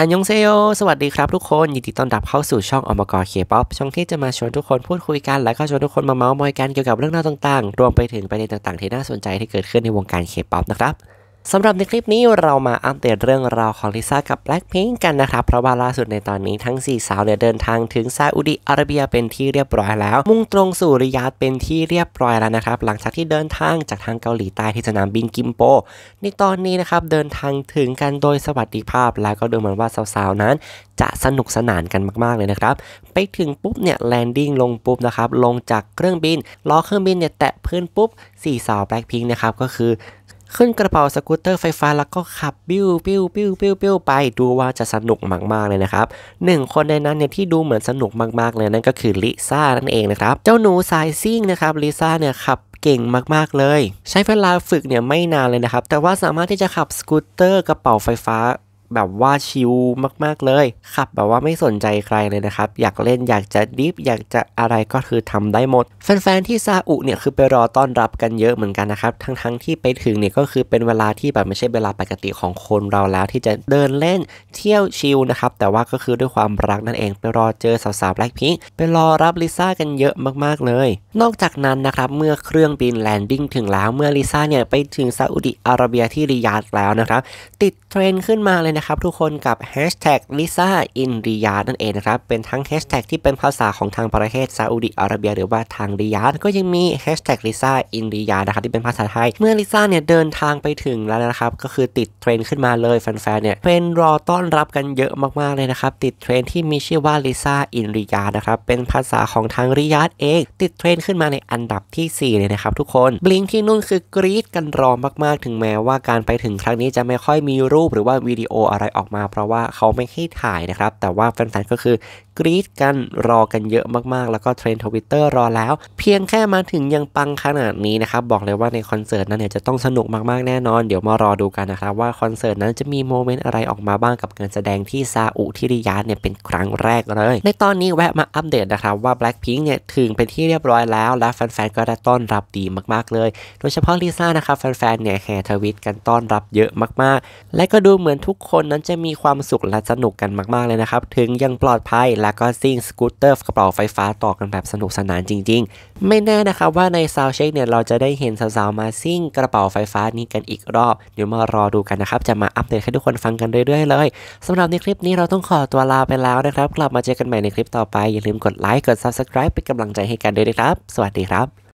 อันยองเซโย สวัสดีครับทุกคน ยินดีต้อนรับเข้าสู่ช่องอมกรเคป๊อปช่องที่จะมาชวนทุกคนพูดคุยกัน และก็ชวนทุกคนมาเมาส์มอยกันเกี่ยวกับเรื่องราวต่างๆ รวมไปถึงประเด็นต่างๆที่น่าสนใจที่เกิดขึ้นในวงการเคป๊อปนะครับสำหรับในคลิปนี้เรามาอัปเดตเรื่องราวของลิซ่ากับ Blackpink กันนะครับ เพราะว่าล่าสุดในตอนนี้ทั้ง 4 สาวเนี่ยเดินทางถึง ซาอุดิอาระเบียเป็นที่เรียบร้อยแล้ว มุ่งตรงสู่ริยาดเป็นที่เรียบร้อยแล้วนะครับหลังจากที่เดินทางจากทางเกาหลีใต้ที่สนามบินกิมโป ในตอนนี้นะครับเดินทางถึงกันโดยสวัสดิภาพแล้วก็ดูเหมือนว่าสาวๆนั้น จะสนุกสนานกันมากๆเลยนะครับ ไปถึงปุ๊บเนี่ยแลนดิ้งลงปุ๊บนะครับลงจากเครื่องบินล้อเครื่องบินเนี่ยแตะพื้นปุ๊บ4สาวบล็ c พิง n ์นะครับก็คือขึ้นกระเป๋าสกูตเตอร์ไฟฟ้าแล้วก็ขับบิ้วบิ้วบิ้วบิ้วบิ้วไปดูว่าจะสนุกมาก ๆ เลยนะครับหนึ่งคนในนั้นเนี่ยที่ดูเหมือนสนุกมากๆเลยนั่นก็คือลิซ่านั่นเองนะครับเจ้าหนูสายซิ่งนะครับลิซ่าเนี่ยขับเก่งมากๆเลย ใช้เวลาฝึกเนี่ยไม่นานเลยนะครับ แต่ว่าสามารถที่จะขับสกูตเตอร์กระเป๋าไฟฟ้าแบบว่าชิลมากๆเลยขับแบบว่าไม่สนใจใครเลยนะครับ อยากเล่นอยากจะดิฟอยากจะอะไรก็คือทำได้หมดแฟนๆที่ซาอุเนี่ยคือไปรอต้อนรับกันเยอะเหมือนกันนะครับทั้งๆทที่ไปถึงเนี่ยก็คือเป็นเวลาที่แบบไม่ใช่เวลาปกติของคนเราแล้ว ที่จะเดินเล่นเที่ยวชิลนะครับ แต่ว่าก็คือด้วยความรักนั่นเองไปรอเจอสาวๆแบล็คพิงค์ไปรอรับลิซ่ากันเยอะมากๆเลย นอกจากนั้นนะครับเมื่อเครื่องบินแลนดิ้งถึงแล้วเมื่อลิซ่าเนี่ยไปถึงซาอุดิอาระเบียที่ริยาดแล้วนะครับติดเทรนขึ้นมาเลยนะครับทุกคนกับ hashtag ลิซ่าอินริยานั่นเองนะครับเป็นทั้ง hashtag ที่เป็นภาษาของทางประเทศซาอุดิอาระเบีย หรือว่าทางริยาดก็ยังมี hashtag ิซ่าอิน i ิยาดนะครับที่เป็นภาษาไทยเมื่อลิซ่าเนี่ยเดินทางไปถึงแล้วนะครับก็คือติดเทรนขึ้นมาเลยแฟนๆเนี่ยเป็นรอต้อนรับกันเยอะมากๆเลยนะครับติดเทรนที่มีชื่อว่าิซ่าอิน i ิยาดนะครับเป็นภาษาของทางริยาดเองติดเทรนขึ้นมาในอันดับที่4เลยนะครับทุกคนบลิงที่นุ่นคือกรี๊ดกันรอมากๆถึงแม้ว่าการไปถึงครั้งนี้จะไม่ค่อยมีรูปหรือว่าวิดีโอะไรออกมา เพราะว่าเขาไม่ให้ถ่ายนะครับแต่ว่าแฟนๆก็คือกรี๊ดกันรอกันเยอะมากๆแล้วก็เทรนทวิตเตอร์รอแล้ว เพียงแค่มาถึงยังปังขนาดนี้นะครับบอกเลยว่าในคอนเสิร์ตนั้นเนี่ยจะต้องสนุกมากๆแน่นอนเดี๋ยวมารอดูกันนะครับว่าคอนเสิร์ตนั้นจะมีโมเมนต์อะไรออกมาบ้างกับการแสดงที่ซาอุทิริยาเนี่ยเป็นครั้งแรกเลย ในตอนนี้แวะมาอัปเดตนะครับว่า b l a c k พิงคเนี่ยถึงเป็นที่เรียบร้อยแล้วและแฟนๆก็ได้ต้อนรับดีมากๆเลยโดยเฉพาะลิซ่านะครับแฟนๆเนี่ยแห่ทวิต กันต้อนรับเยอะมากๆ และก็ดูเหมือนทุกคนคนนั้นจะมีความสุขและสนุกกันมากๆเลยนะครับ ถึงยังปลอดภัยและก็ซิ่งสกูตเตอร์กระเป๋าไฟฟ้าต่อกันแบบสนุกสนานจริง ๆ ไม่แน่นะครับว่าในซาวเช็คเนี่ยเราจะได้เห็นสาวๆ มาซิ่งกระเป๋าไฟฟ้านี้กันอีกรอบ เดี๋ยวมารอดูกันนะครับ จะมาอัปเดตให้ทุกคนฟังกันเรื่อยๆ เลย สำหรับในคลิปนี้เราต้องขอตัวลาไปแล้วนะครับ กลับมาเจอกันใหม่ในคลิปต่อไปอย่าลืมกดไลค์กด Subscribe เป็นกำลังใจให้กันด้วยนะครับ สวัสดีครับ